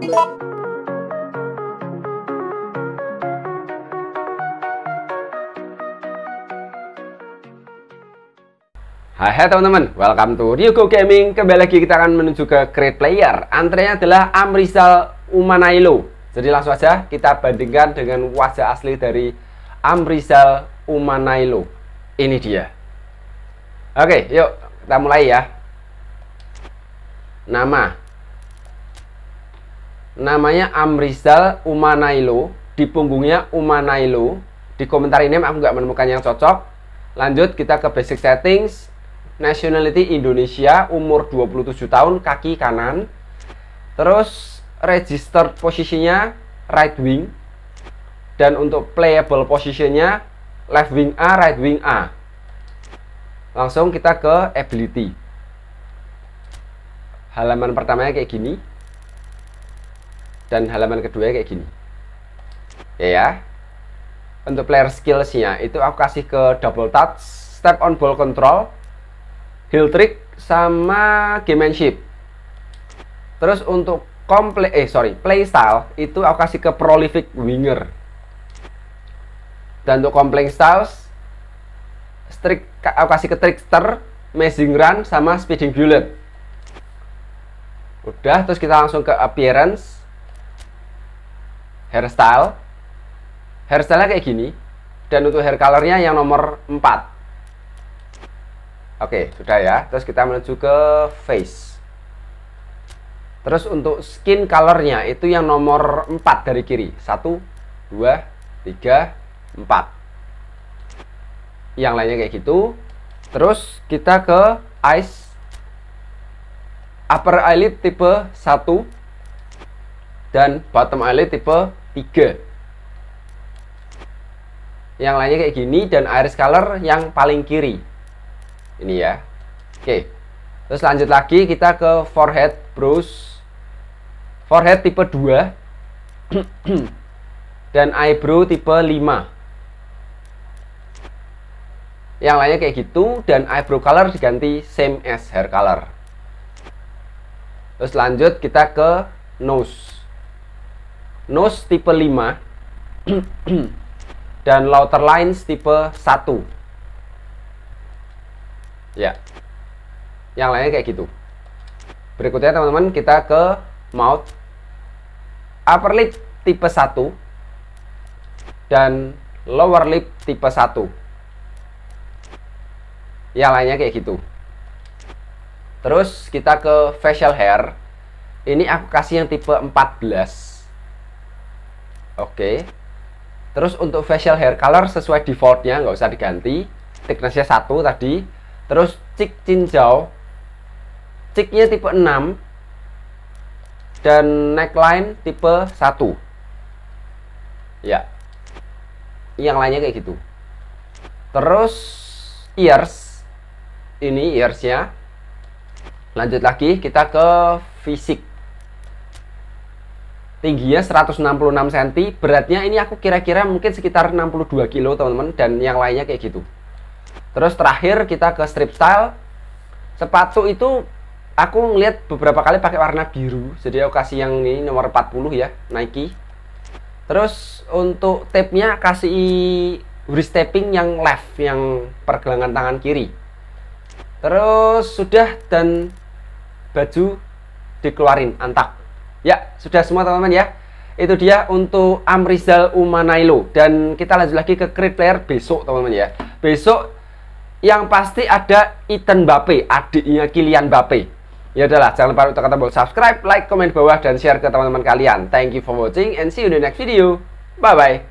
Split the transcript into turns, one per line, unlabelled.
Hai, hai teman-teman, welcome to Ryugo Gaming Kembali lagi kita akan menuju ke Great Player Antrenya adalah Amrizal Umanailo Jadi langsung aja kita bandingkan dengan wajah asli dari Amrizal Umanailo Ini dia Oke, yuk kita mulai ya Nama namanya Amrizal Umanailo di punggungnya Umanailo di komentar ini aku nggak menemukan yang cocok lanjut kita ke basic settings nationality Indonesia umur 27 tahun kaki kanan terus registered posisinya right wing dan untuk playable posisinya left wing A right wing A langsung kita ke ability halaman pertamanya kayak gini dan halaman kedua kayak gini ya, ya. untuk player skillsnya itu aku kasih ke double touch step on ball control heel trick sama gamemanship terus untuk komple eh sorry playstyle itu aku kasih ke prolific winger dan untuk complex styles strik aku kasih ke trickster amazing run sama speeding bullet udah terus kita langsung ke appearance hairstyle hairstyle kayak gini dan untuk hair colornya yang nomor 4 oke okay, sudah ya terus kita menuju ke face terus untuk skin colornya itu yang nomor 4 dari kiri 1 2 3 4 yang lainnya kayak gitu terus kita ke eyes upper eyelid tipe 1 dan bottom eyelid tipe tiga yang lainnya kayak gini dan iris color yang paling kiri ini ya oke terus lanjut lagi kita ke forehead brush forehead tipe 2 dan eyebrow tipe 5 yang lainnya kayak gitu dan eyebrow color diganti same as hair color terus lanjut kita ke nose nose tipe 5 dan louter lines tipe 1 ya yang lainnya kayak gitu berikutnya teman-teman kita ke mouth upper lip tipe 1 dan lower lip tipe 1 yang lainnya kayak gitu terus kita ke facial hair ini aku kasih yang tipe 14 Oke. Terus untuk facial hair color sesuai defaultnya nggak usah diganti. Thicknessnya satu tadi. Terus cik cincau. Ciknya tipe 6 dan neckline tipe 1. Ya. Yang lainnya kayak gitu. Terus ears ini earsnya. Lanjut lagi kita ke fisik tingginya 166 cm, beratnya ini aku kira-kira mungkin sekitar 62 kg teman-teman dan yang lainnya kayak gitu. Terus terakhir kita ke strip style. Sepatu itu aku ngeliat beberapa kali pakai warna biru, jadi aku kasih yang ini nomor 40 ya, Nike. Terus untuk tape-nya kasih wrist taping yang left, yang pergelangan tangan kiri. Terus sudah dan baju dikeluarin antak Ya, sudah semua teman-teman ya. Itu dia untuk Amrizal Umanailo dan kita lanjut lagi ke Creed Player besok teman-teman ya. Besok yang pasti ada Ethan Mbappe, adiknya Kilian Mbappe. Ya udahlah, jangan lupa untuk tombol subscribe, like, komen di bawah dan share ke teman-teman kalian. Thank you for watching and see you in the next video. Bye bye.